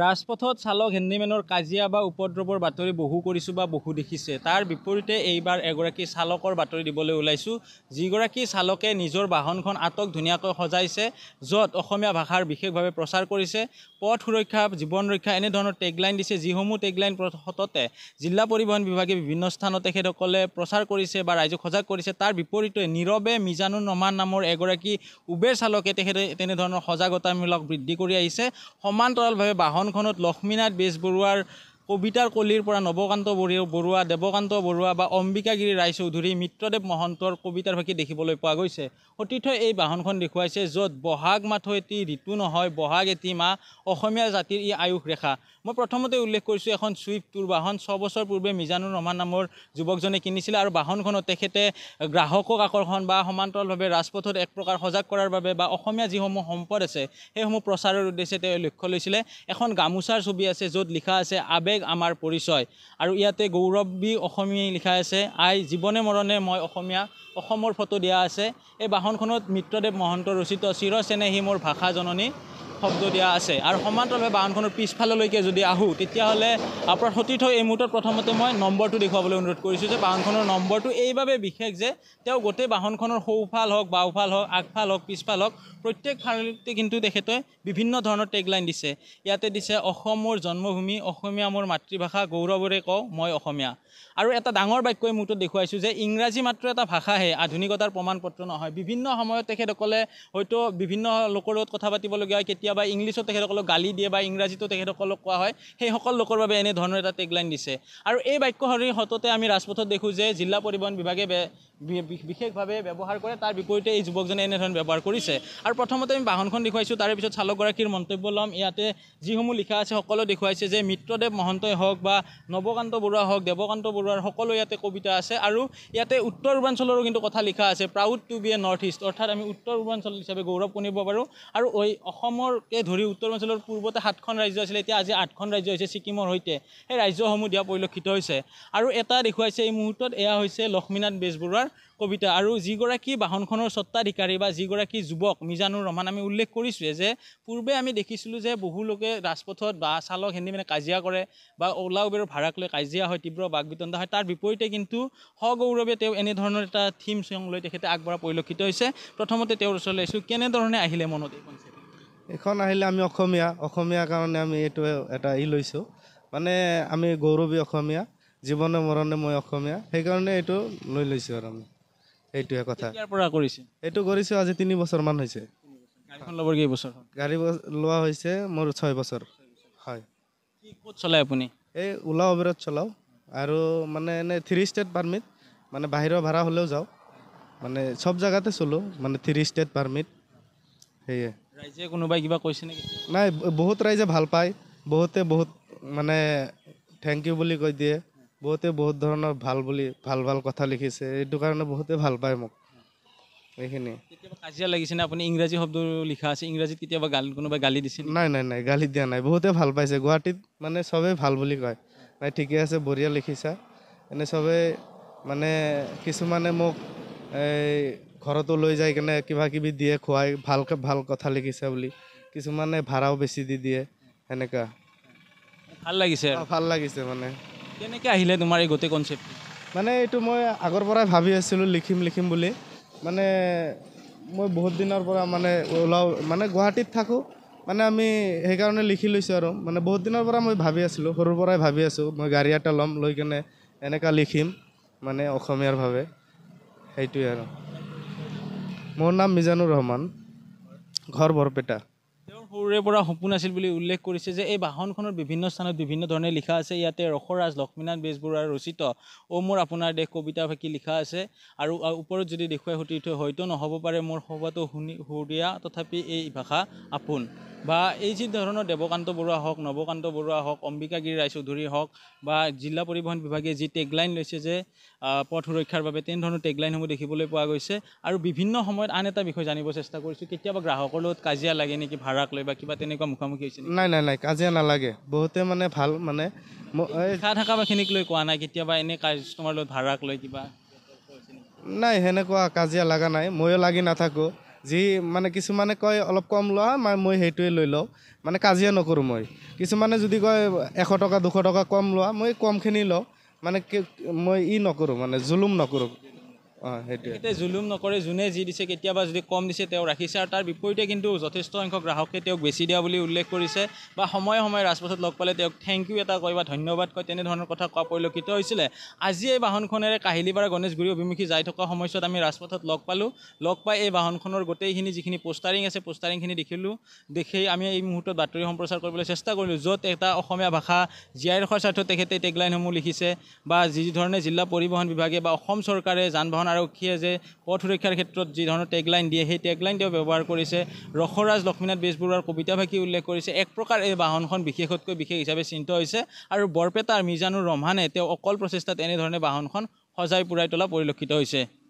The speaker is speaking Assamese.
ৰাজপথত চালক হেণ্ডিমেনৰ কাজিয়া বা উপদ্ৰৱৰ বাতৰি বহু কৰিছোঁ বা বহু দেখিছে তাৰ বিপৰীতে এইবাৰ এগৰাকী চালকৰ বাতৰি দিবলৈ ওলাইছোঁ যিগৰাকী চালকে নিজৰ বাহনখন আটক ধুনীয়াকৈ সজাইছে য'ত অসমীয়া ভাষাৰ বিশেষভাৱে প্ৰচাৰ কৰিছে পথ সুৰক্ষা জীৱন ৰক্ষা এনেধৰণৰ টেগলাইন দিছে যিসমূহ টেগলাইন সততে জিলা পৰিবহণ বিভাগে বিভিন্ন স্থানত তেখেতসকলে প্ৰচাৰ কৰিছে বা ৰাইজক সজাগ কৰিছে তাৰ বিপৰীতে নীৰৱে মিজানুৰ নমান নামৰ এগৰাকী উবেৰ চালকে তেখেতে তেনেধৰণৰ সজাগতামূলক বৃদ্ধি কৰি আহিছে সমান্তৰালভাৱে বাহনখনত লক্ষ্মীনাথ বেজবৰুৱাৰ কবিতাৰ কলিৰ পৰা নৱকান্ত বৰুৱা দেৱকান্ত বৰুৱা বা অম্বিকাগিৰি ৰায়চৌধুৰী মিত্ৰদেৱ মহন্তৰ কবিতাৰ ভাষী দেখিবলৈ পোৱা গৈছে অতীতই এই বাহনখন দেখুৱাইছে য'ত বহাগ মাথো এটি ঋতু নহয় বহাগ এটি মাহ অসমীয়া জাতিৰ ই আয়ুস ৰেখা মই প্ৰথমতে উল্লেখ কৰিছোঁ এখন চুইফ্ট টুৰ বাহন ছবছৰ পূৰ্বে মিজানুৰ ৰহমান নামৰ যুৱকজনে কিনিছিলে আৰু বাহনখনত তেখেতে গ্ৰাহকক আকৰ্ষণ বা সমান্তৰালভাৱে ৰাজপথত এক প্ৰকাৰ সজাগ কৰাৰ বাবে বা অসমীয়া যিসমূহ সম্পদ আছে সেইসমূহ প্ৰচাৰৰ উদ্দেশ্যে তেওঁ লক্ষ্য লৈছিলে এখন গামোচাৰ ছবি আছে য'ত লিখা আছে আবেগ আবেগ আমাৰ পৰিচয় আৰু ইয়াতে গৌৰৱী অসমীয়া লিখা আছে আই জীৱনে মৰণে মই অসমীয়া অসমৰ ফটো দিয়া আছে এই বাহনখনত মিত্ৰদেৱ মহন্ত ৰচিত চিৰচেনেহী মোৰ ভাষা জননী শব্দ দিয়া আছে আৰু সমান্তৰালভাৱে বাহনখনৰ পিছফাললৈকে যদি আহোঁ তেতিয়াহ'লে আপোনাৰ সঠিক হৈ এই মুহূৰ্তত প্ৰথমতে মই নম্বৰটো দেখুৱাবলৈ অনুৰোধ কৰিছোঁ যে বাহনখনৰ নম্বৰটো এইবাবে বিশেষ যে তেওঁ গোটেই বাহনখনৰ সৌফাল হওক বাওঁফাল হওক আগফাল হওক পিছফাল হওক প্ৰত্যেক ফালতে কিন্তু তেখেতে বিভিন্ন ধৰণৰ টেগলাইন দিছে ইয়াতে দিছে অসম মোৰ জন্মভূমি অসমীয়া মোৰ মাতৃভাষা গৌৰৱৰে কওঁ মই অসমীয়া আৰু এটা ডাঙৰ বাক্য এই মুহূৰ্তত দেখুৱাইছোঁ যে ইংৰাজী মাত্ৰ এটা ভাষাহে আধুনিকতাৰ প্ৰমাণ পত্ৰ নহয় বিভিন্ন সময়ত তেখেতসকলে হয়তো বিভিন্ন লোকৰ লগত কথা পাতিবলগীয়া হয় বা ইংলিছত তেখেতসকলক গালি দিয়ে বা ইংৰাজীতো তেখেতসকলক কোৱা হয় সেইসকল লোকৰ বাবে এনেধৰণৰ এটা টেগলাইন দিছে আৰু এই বাক্যহৰি সততে আমি ৰাজপথত দেখোঁ যে জিলা পৰিবহণ বিভাগে বিশেষভাৱে ব্যৱহাৰ কৰে তাৰ বিপৰীতে এই যুৱকজনে এনেধৰণে ব্যৱহাৰ কৰিছে আৰু প্ৰথমতে আমি বাহনখন দেখুৱাইছোঁ তাৰে পিছত চালকগৰাকীৰ মন্তব্য ল'ম ইয়াতে যিসমূহ লিখা আছে সকলো দেখুৱাইছে যে মিত্ৰদেৱ মহন্তই হওক বা নৱকান্ত বৰুৱা হওক দেৱকান্ত বৰুৱাৰ সকলো ইয়াতে কবিতা আছে আৰু ইয়াতে উত্তৰ পূৰ্বাঞ্চলৰো কিন্তু কথা লিখা আছে proud to be a north east অৰ্থাৎ আমি উত্তৰ পূৰ্বাঞ্চল হিচাপে গৌৰৱ কণিব পাৰোঁ আৰু এই অসমৰকে ধৰি উত্তৰ পূৰ্বাঞ্চলৰ পূৰ্বতে সাতখন ৰাজ্য আছিলে এতিয়া আজি আঠখন ৰাজ্য হৈছে ছিকিমৰ সৈতে সেই ৰাজ্যসমূহ দিয়া পৰিলক্ষিত হৈছে আৰু এটা দেখুৱাইছে এই মুহূৰ্তত এয়া হৈছে লক্ষ্মীনাথ বেজবৰুৱাৰ কবিতাৰ কবিতা আৰু যিগৰাকী বাহনখনৰ স্বত্বাধিকাৰী বা যিগৰাকী যুৱক মিজানুৰ ৰহমান আমি উল্লেখ কৰিছোঁৱে যে পূৰ্বে আমি দেখিছিলোঁ যে বহু লোকে ৰাজপথত বা চালক হেন্দি মানে কাজিয়া কৰে বা অ'লা উবেৰৰ ভাড়াক লৈ কাজিয়া হয় তীব্ৰ বাক বিতণ্ডা হয় তাৰ বিপৰীতে কিন্তু সগৌৰৱে তেওঁ এনেধৰণৰ এটা থিম চং লৈ তেখেতে আগবঢ়া পৰিলক্ষিত হৈছে প্ৰথমতে তেওঁৰ ওচৰলৈ আহিছোঁ কেনেধৰণে আহিলে মনত এইখন আহিলে আমি অসমীয়া অসমীয়াৰ কাৰণে আমি এইটো এটা ই লৈছোঁ মানে আমি গৌৰৱী অসমীয়া জীৱনে মৰণে মই অসমীয়া সেইকাৰণে এইটো লৈ লৈছোঁ আৰু আমি সেইটোৱে কথা এইটো কৰিছোঁ আজি তিনি বছৰমান হৈছে গাড়ী লোৱা হৈছে মোৰ ছয় বছৰ হয় ক'ত আপুনি এই ওলা অবেৰত চলাওঁ আৰু মানে এনে থ্ৰী ষ্টেট পাৰ্মিট মানে বাহিৰৰ ভাড়া হ'লেও যাওঁ মানে চব জেগাতে চলোঁ মানে থ্ৰী ষ্টেট পাৰ্মিট সেয়ে ৰাইজে কোনোবাই কিবা কৈছে নেকি নাই বহুত ৰাইজে ভাল পায় বহুতে বহুত মানে থেংক ইউ বুলি কৈ দিয়ে বহুতে বহুত ধৰণৰ ভাল বুলি ভাল ভাল কথা লিখিছে এইটো কাৰণে বহুতে ভাল পায় মোক এইখিনি কাজিয়া লাগিছেনে আপুনি ইংৰাজী শব্দ লিখা আছে ইংৰাজীত কেতিয়াবা গালি কোনোবাই গালি দিছে নাই নাই নাই গালি দিয়া নাই বহুতে ভাল পাইছে গুৱাহাটীত মানে চবেই ভাল বুলি কয় নাই ঠিকে আছে বঢ়িয়া লিখিছা এনে চবেই মানে কিছুমানে মোক এই ঘৰতো লৈ যাই কিনে কিবা কিবি দিয়ে খুৱাই ভালকৈ ভাল কথা লিখিছা বুলি কিছুমানে ভাড়াও বেছি দি দিয়ে সেনেকুৱা ভাল লাগিছে ভাল লাগিছে মানে কেনেকৈ আহিলে তোমাৰ এই গোটেই কনচেপ্ট মানে এইটো মই আগৰ পৰাই ভাবি আছিলোঁ লিখিম লিখিম বুলি মানে মই বহুত দিনৰ পৰা মানে ওলাওঁ মানে গুৱাহাটীত থাকোঁ মানে আমি সেইকাৰণে লিখি লৈছোঁ আৰু মানে বহুত দিনৰ পৰা মই ভাবি আছিলোঁ সৰুৰ পৰাই ভাবি আছোঁ মই গাড়ী এটা ল'ম লৈ কেনে এনেকুৱা লিখিম মানে অসমীয়াৰভাৱে সেইটোৱে আৰু মোৰ নাম মিজানুৰ ৰহমান ঘৰ বৰপেটা সৰুৰে পৰা সপোন আছিল বুলি উল্লেখ কৰিছে যে এই বাহনখনৰ বিভিন্ন স্থানত বিভিন্ন ধৰণে লিখা আছে ইয়াতে ৰসৰাজ লক্ষ্মীনাথ বেজবৰুৱাৰ ৰচিত অ' মোৰ আপোনাৰ দেশ কবিতা ভাকি লিখা আছে আৰু ওপৰত যদি দেখুৱাই সুতি থৈ হয়তো নহ'ব পাৰে মোৰ সভাটো শুনি সুৰীয়া তথাপি এই ভাষা আপোন বা এই যি ধৰণৰ দেৱকান্ত বৰুৱা হওক নৱকান্ত বৰুৱা হওক অম্বিকাগিৰি ৰায়চৌধুৰী হওক বা জিলা পৰিবহণ বিভাগে যি টেগলাইন লৈছে যে পথ সুৰক্ষাৰ বাবে তেনেধৰণৰ টেগলাইনসমূহ দেখিবলৈ পোৱা গৈছে আৰু বিভিন্ন সময়ত আন এটা বিষয় জানিব চেষ্টা কৰিছোঁ কেতিয়াবা গ্ৰাহকৰ লগত কাজিয়া লাগে নেকি ভাড়াক লৈ বা কিবা তেনেকুৱা মুখামুখি হৈছে নাই নাই নাই কাজিয়া নালাগে বহুতে মানে ভাল মানে খা থকা বাখিনিক লৈ কোৱা নাই কেতিয়াবা এনেই কাষ্টমাৰ লৈ ভাড়াক লৈ কিবা নাই সেনেকুৱা কাজিয়া লগা নাই ময়ো লাগি নাথাকোঁ যি মানে কিছুমানে কয় অলপ কম লোৱা মই মই সেইটোৱে লৈ লওঁ মানে কাজিয়া নকৰোঁ মই কিছুমানে যদি কয় এশ টকা দুশ টকা কম লোৱা মই কমখিনি লওঁ মানে কি মই ই নকৰোঁ মানে জুলুম নকৰোঁ সেইটোৱে জুলুম নকৰে যোনে যি দিছে কেতিয়াবা যদি কম দিছে তেওঁ ৰাখিছে আৰু তাৰ বিপৰীতে কিন্তু যথেষ্ট সংখ্যক গ্ৰাহকে তেওঁক বেছি দিয়া বুলি উল্লেখ কৰিছে বা সময়ে সময়ে ৰাজপথত লগ পালে তেওঁক থেংক ইউ এটা কয় বা ধন্যবাদ কয় তেনেধৰণৰ কথা কোৱা পৰিলক্ষিত হৈছিলে আজি এই বাহনখনেৰে কাহিলী কাহিলীপাৰা গণেশগুৰি অভিমুখী যাই থকা সময়ছোৱাত আমি ৰাজপথত লগ পালোঁ লগ পাই এই বাহনখনৰ গোটেইখিনি যিখিনি পোষ্টাৰিং আছে পোষ্টাৰিংখিনি দেখিলোঁ দেখি আমি এই মুহূৰ্তত বাতৰি সম্প্ৰচাৰ কৰিবলৈ চেষ্টা কৰিলোঁ য'ত এটা অসমীয়া ভাষা জীয়াই ৰখাৰ স্বাৰ্থত তেখেতে টেগলাইনসমূহ লিখিছে বা যি ধৰণে জিলা পৰিবহণ বিভাগে বা অসম চৰকাৰে যান বাহন আৰক্ষীয়ে যে পথ সুৰক্ষাৰ ক্ষেত্ৰত যিধৰণৰ টেগলাইন দিয়ে সেই টেগলাইন তেওঁ ব্যৱহাৰ কৰিছে ৰসৰাজ লক্ষ্মীনাথ বেজবৰুৱাৰ কবিতা ভাকি উল্লেখ কৰিছে এক প্ৰকাৰ এই বাহনখন বিশেষতকৈ বিশেষ হিচাপে চিন্ত হৈছে আৰু বৰপেটাৰ মিজানুৰ ৰহমানে তেওঁ অকল প্ৰচেষ্টাত এনেধৰণে বাহনখন সজাই পূৰাই তোলা পৰিলক্ষিত হৈছে